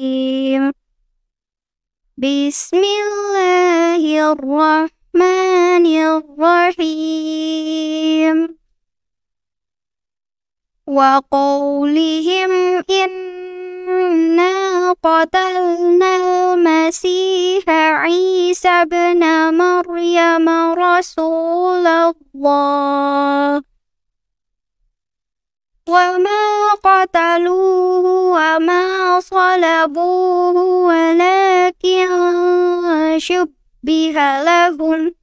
الرجيم بسم الله الرحمن الرحيم وقولهم إنا قتلنا المسيح عيسى بن مريم رسول الله وما قتلوه وما صلبوه ولكن شبه لهم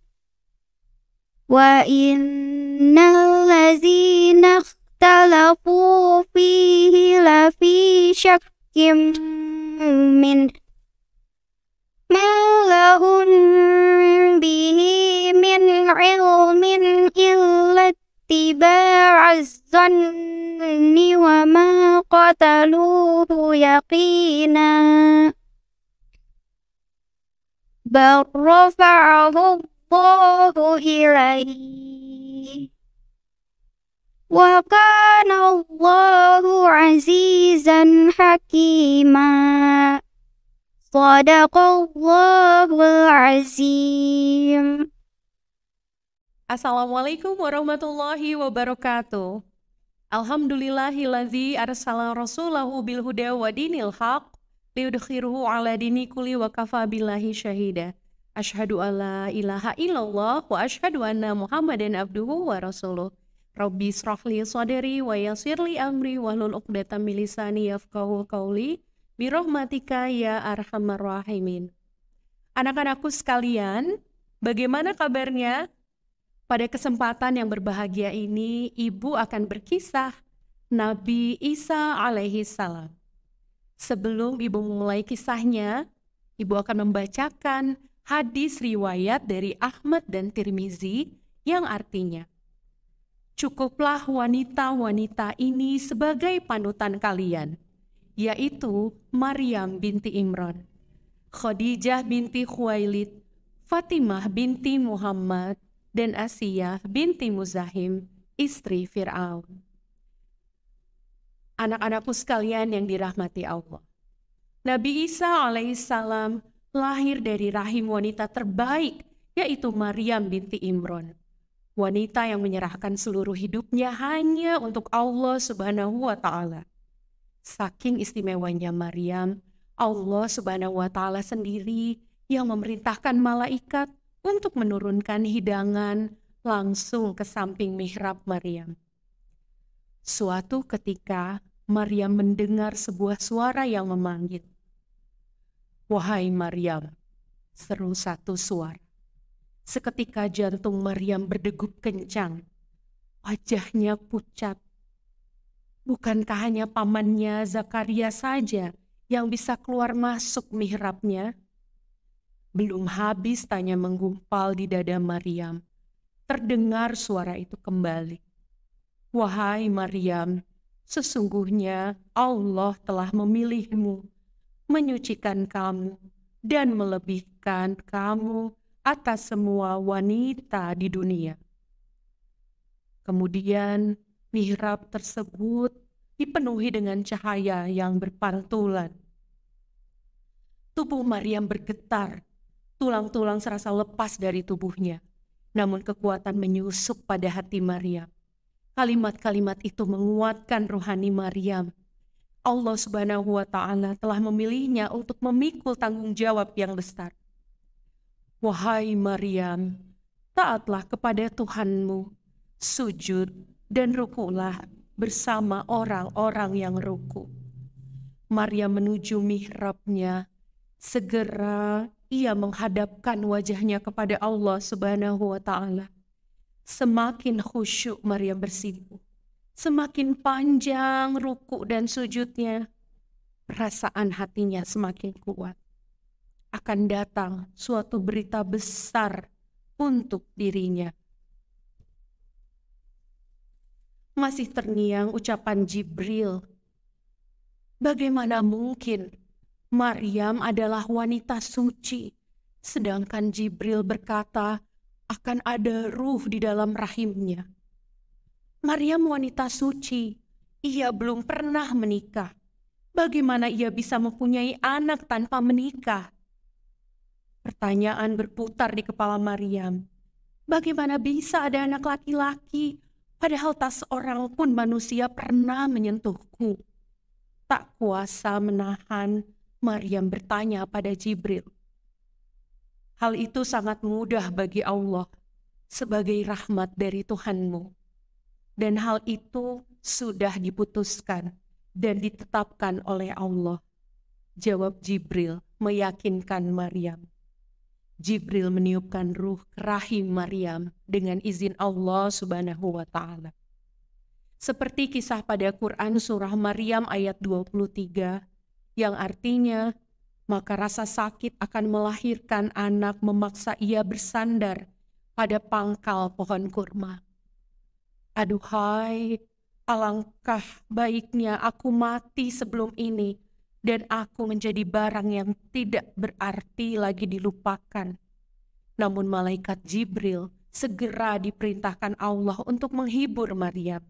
وإن الذين اختلفوا فيه لفي شك من ما لهم به من علم إلا اتباع الظن ni wa ma qataluhu yaqina barrafa'ahu wa kana azizan hakima sadaqallahul azim Assalamualaikum warahmatullahi wabarakatuh. Alhamdulillahilladzi arsala rasulahu bil huda wa dinil haq liudkhiruhu ala dini kulli wa kafa billahi syahida. Ashhadu alla ilaha illallah wa asyhadu anna muhammadan abduhu wa rasuluh. Rabbi israhli sadri wa yassirli amri wahlul uqdatam min lisani yafqahu qawli Birahmatika ya arhamar rahimin. Anak-anakku sekalian, bagaimana kabarnya? Pada kesempatan yang berbahagia ini, Ibu akan berkisah Nabi Isa alaihi salam. Sebelum Ibu memulai kisahnya, Ibu akan membacakan hadis riwayat dari Ahmad dan Tirmizi yang artinya, Cukuplah wanita-wanita ini sebagai panutan kalian, yaitu Maryam binti Imran, Khadijah binti Khuailid, Fatimah binti Muhammad, dan Asiyah binti Muzahim, istri Fir'aun. Anak-anakku sekalian yang dirahmati Allah. Nabi Isa alaihissalam lahir dari rahim wanita terbaik, yaitu Maryam binti Imron. Wanita yang menyerahkan seluruh hidupnya hanya untuk Allah subhanahu wa ta'ala. Saking istimewanya Maryam, Allah subhanahu wa ta'ala sendiri yang memerintahkan malaikat untuk menurunkan hidangan langsung ke samping mihrab Maryam. Suatu ketika Maryam mendengar sebuah suara yang memanggil. Wahai Maryam, seru satu suara. Seketika jantung Maryam berdegup kencang. Wajahnya pucat. Bukankah hanya pamannya Zakaria saja yang bisa keluar masuk mihrabnya? Belum habis tanya menggumpal di dada Maryam, terdengar suara itu kembali. Wahai Maryam, sesungguhnya Allah telah memilihmu, menyucikan kamu, dan melebihkan kamu atas semua wanita di dunia. Kemudian mihrab tersebut dipenuhi dengan cahaya yang berpantulan. Tubuh Maryam bergetar tulang-tulang serasa lepas dari tubuhnya. Namun kekuatan menyusup pada hati Maria. Kalimat-kalimat itu menguatkan rohani Maryam. Allah Subhanahu wa taala telah memilihnya untuk memikul tanggung jawab yang besar. Wahai Maryam, taatlah kepada Tuhanmu, sujud dan rukulah bersama orang-orang yang ruku. Maria menuju mihrabnya, segera ia menghadapkan wajahnya kepada Allah Subhanahu wa taala. Semakin khusyuk Maria bersimpu, semakin panjang ruku dan sujudnya, perasaan hatinya semakin kuat. Akan datang suatu berita besar untuk dirinya. Masih terngiang ucapan Jibril Bagaimana mungkin Maryam adalah wanita suci, sedangkan Jibril berkata akan ada ruh di dalam rahimnya. Maryam wanita suci, ia belum pernah menikah. Bagaimana ia bisa mempunyai anak tanpa menikah? Pertanyaan berputar di kepala Maryam. Bagaimana bisa ada anak laki-laki, padahal tak seorang pun manusia pernah menyentuhku? Tak kuasa menahan Maryam bertanya pada Jibril. Hal itu sangat mudah bagi Allah sebagai rahmat dari Tuhanmu. Dan hal itu sudah diputuskan dan ditetapkan oleh Allah. Jawab Jibril meyakinkan Maryam. Jibril meniupkan ruh rahim Maryam dengan izin Allah Subhanahu wa taala. Seperti kisah pada Quran surah Maryam ayat 23 yang artinya maka rasa sakit akan melahirkan anak memaksa ia bersandar pada pangkal pohon kurma. Aduhai, alangkah baiknya aku mati sebelum ini dan aku menjadi barang yang tidak berarti lagi dilupakan. Namun malaikat Jibril segera diperintahkan Allah untuk menghibur Maryam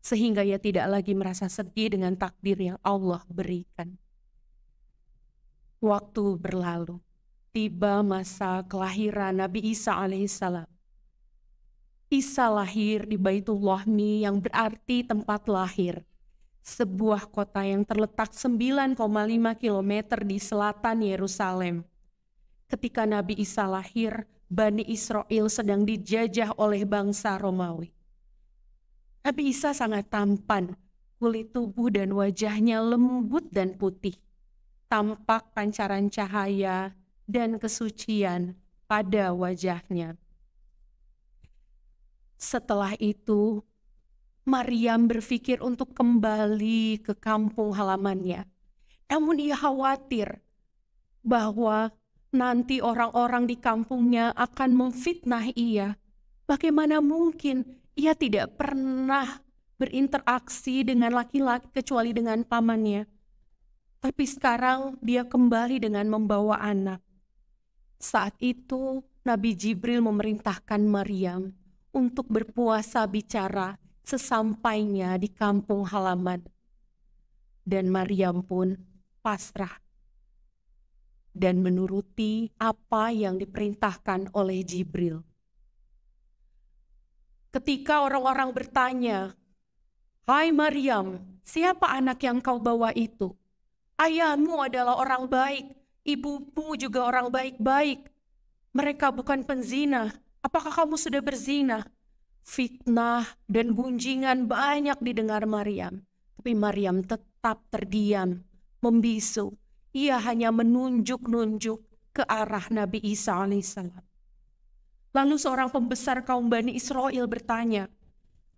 sehingga ia tidak lagi merasa sedih dengan takdir yang Allah berikan. Waktu berlalu, tiba masa kelahiran Nabi Isa alaihissalam. Isa lahir di Baitullah Mi yang berarti tempat lahir, sebuah kota yang terletak 9,5 km di selatan Yerusalem. Ketika Nabi Isa lahir, Bani Israel sedang dijajah oleh bangsa Romawi. Nabi Isa sangat tampan, kulit tubuh dan wajahnya lembut dan putih tampak pancaran cahaya dan kesucian pada wajahnya. Setelah itu, Maryam berpikir untuk kembali ke kampung halamannya. Namun ia khawatir bahwa nanti orang-orang di kampungnya akan memfitnah ia. Bagaimana mungkin ia tidak pernah berinteraksi dengan laki-laki kecuali dengan pamannya? Tapi sekarang dia kembali dengan membawa anak. Saat itu Nabi Jibril memerintahkan Maryam untuk berpuasa bicara sesampainya di kampung halaman. Dan Maryam pun pasrah dan menuruti apa yang diperintahkan oleh Jibril. Ketika orang-orang bertanya, "Hai Maryam, siapa anak yang kau bawa itu?" Ayahmu adalah orang baik, ibumu juga orang baik-baik. Mereka bukan penzina. Apakah kamu sudah berzina? Fitnah dan gunjingan banyak didengar Maryam. Tapi Maryam tetap terdiam, membisu. Ia hanya menunjuk-nunjuk ke arah Nabi Isa alaihissalam. Lalu seorang pembesar kaum Bani Israel bertanya,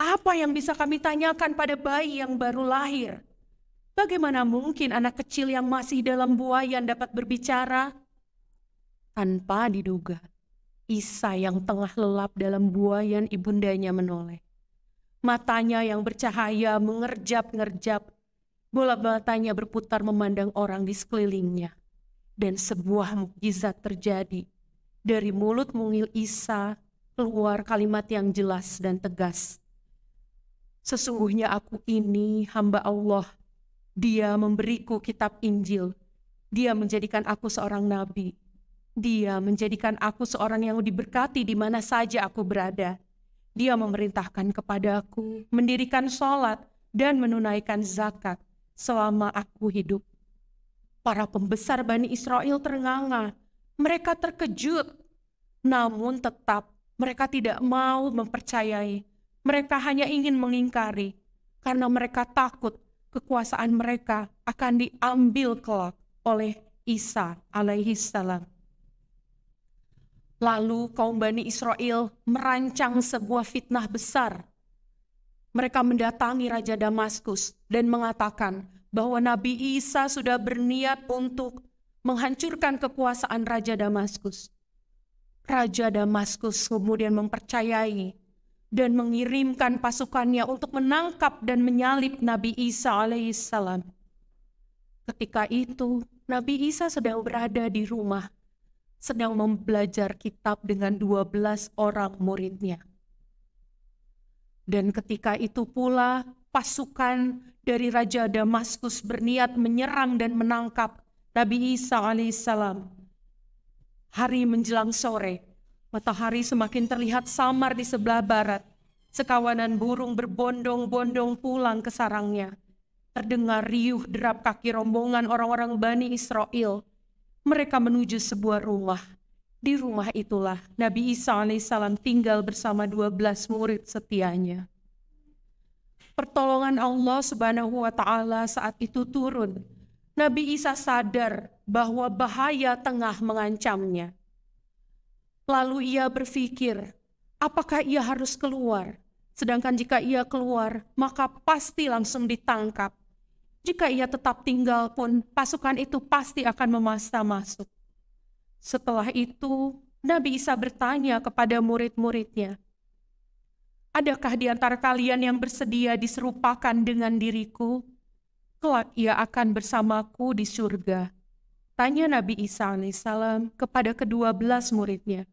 apa yang bisa kami tanyakan pada bayi yang baru lahir? Bagaimana mungkin anak kecil yang masih dalam buayan dapat berbicara? Tanpa diduga, Isa yang tengah lelap dalam buayan ibundanya menoleh. Matanya yang bercahaya mengerjap-ngerjap. Bola matanya berputar memandang orang di sekelilingnya. Dan sebuah mukjizat terjadi. Dari mulut mungil Isa keluar kalimat yang jelas dan tegas. Sesungguhnya aku ini hamba Allah dia memberiku kitab Injil. Dia menjadikan aku seorang nabi. Dia menjadikan aku seorang yang diberkati di mana saja aku berada. Dia memerintahkan kepadaku mendirikan sholat dan menunaikan zakat selama aku hidup. Para pembesar Bani Israel ternganga, mereka terkejut, namun tetap mereka tidak mau mempercayai. Mereka hanya ingin mengingkari karena mereka takut kekuasaan mereka akan diambil kelak oleh Isa alaihi salam. Lalu kaum Bani Israel merancang sebuah fitnah besar. Mereka mendatangi Raja Damaskus dan mengatakan bahwa Nabi Isa sudah berniat untuk menghancurkan kekuasaan Raja Damaskus. Raja Damaskus kemudian mempercayai dan mengirimkan pasukannya untuk menangkap dan menyalib Nabi Isa alaihissalam. Ketika itu, Nabi Isa sedang berada di rumah, sedang membelajar kitab dengan 12 orang muridnya. Dan ketika itu pula pasukan dari Raja Damaskus berniat menyerang dan menangkap Nabi Isa alaihissalam. Hari menjelang sore, Matahari semakin terlihat samar di sebelah barat. Sekawanan burung berbondong-bondong pulang ke sarangnya. Terdengar riuh derap kaki rombongan orang-orang Bani Israel. Mereka menuju sebuah rumah. Di rumah itulah Nabi Isa alaihissalam tinggal bersama dua belas murid setianya. Pertolongan Allah subhanahu wa ta'ala saat itu turun. Nabi Isa sadar bahwa bahaya tengah mengancamnya Lalu ia berpikir, apakah ia harus keluar? Sedangkan jika ia keluar, maka pasti langsung ditangkap. Jika ia tetap tinggal pun, pasukan itu pasti akan memaksa masuk. Setelah itu, Nabi Isa bertanya kepada murid-muridnya, Adakah di antara kalian yang bersedia diserupakan dengan diriku? Kelak ia akan bersamaku di surga. Tanya Nabi Isa alaihissalam kepada kedua belas muridnya.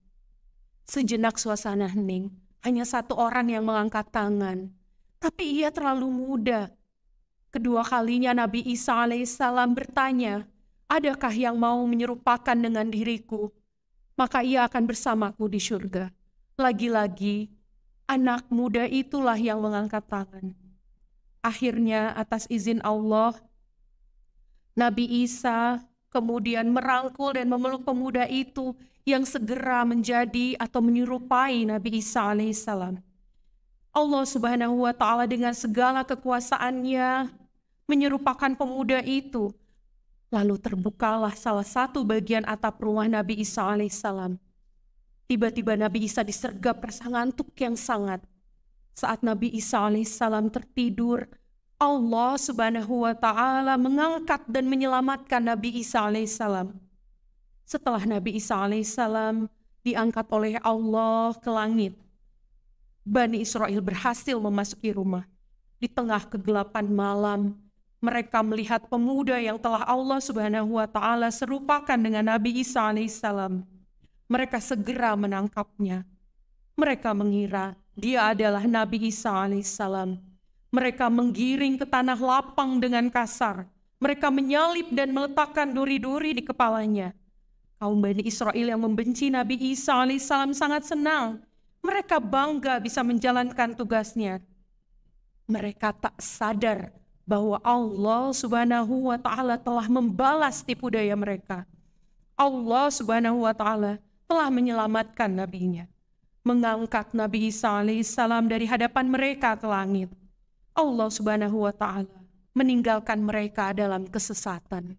Sejenak suasana hening, hanya satu orang yang mengangkat tangan. Tapi ia terlalu muda. Kedua kalinya Nabi Isa alaihissalam bertanya, Adakah yang mau menyerupakan dengan diriku? Maka ia akan bersamaku di surga. Lagi-lagi, anak muda itulah yang mengangkat tangan. Akhirnya atas izin Allah, Nabi Isa kemudian merangkul dan memeluk pemuda itu yang segera menjadi atau menyerupai Nabi Isa alaihissalam. Allah subhanahu wa ta'ala dengan segala kekuasaannya menyerupakan pemuda itu. Lalu terbukalah salah satu bagian atap rumah Nabi Isa alaihissalam. Tiba-tiba Nabi Isa disergap rasa ngantuk yang sangat. Saat Nabi Isa alaihissalam tertidur, Allah subhanahu wa ta'ala mengangkat dan menyelamatkan Nabi Isa alaihissalam setelah Nabi Isa alaihissalam diangkat oleh Allah ke langit. Bani Israel berhasil memasuki rumah. Di tengah kegelapan malam, mereka melihat pemuda yang telah Allah Subhanahu wa taala serupakan dengan Nabi Isa alaihissalam. Mereka segera menangkapnya. Mereka mengira dia adalah Nabi Isa alaihissalam. Mereka menggiring ke tanah lapang dengan kasar. Mereka menyalip dan meletakkan duri-duri di kepalanya Kaum Bani Israel yang membenci Nabi Isa alaihissalam sangat senang. Mereka bangga bisa menjalankan tugasnya. Mereka tak sadar bahwa Allah Subhanahu wa taala telah membalas tipu daya mereka. Allah Subhanahu wa taala telah menyelamatkan nabinya, mengangkat Nabi Isa alaihissalam dari hadapan mereka ke langit. Allah Subhanahu wa taala meninggalkan mereka dalam kesesatan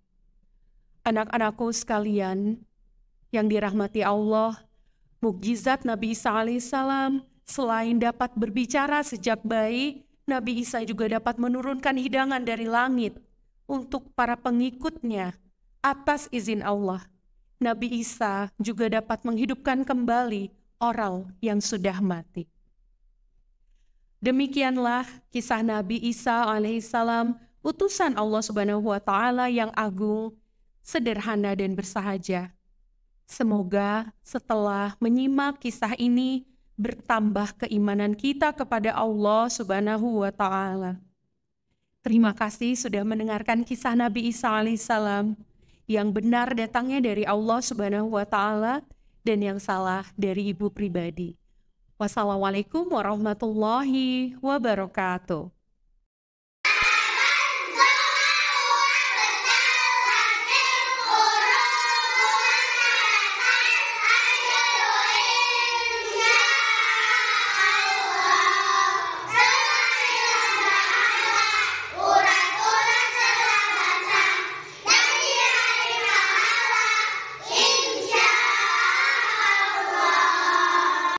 anak-anakku sekalian yang dirahmati Allah, mukjizat Nabi Isa alaihissalam selain dapat berbicara sejak bayi, Nabi Isa juga dapat menurunkan hidangan dari langit untuk para pengikutnya atas izin Allah. Nabi Isa juga dapat menghidupkan kembali orang yang sudah mati. Demikianlah kisah Nabi Isa alaihissalam, utusan Allah Subhanahu wa taala yang agung sederhana dan bersahaja. Semoga setelah menyimak kisah ini bertambah keimanan kita kepada Allah Subhanahu wa taala. Terima kasih sudah mendengarkan kisah Nabi Isa alaihissalam yang benar datangnya dari Allah Subhanahu wa taala dan yang salah dari ibu pribadi. Wassalamualaikum warahmatullahi wabarakatuh.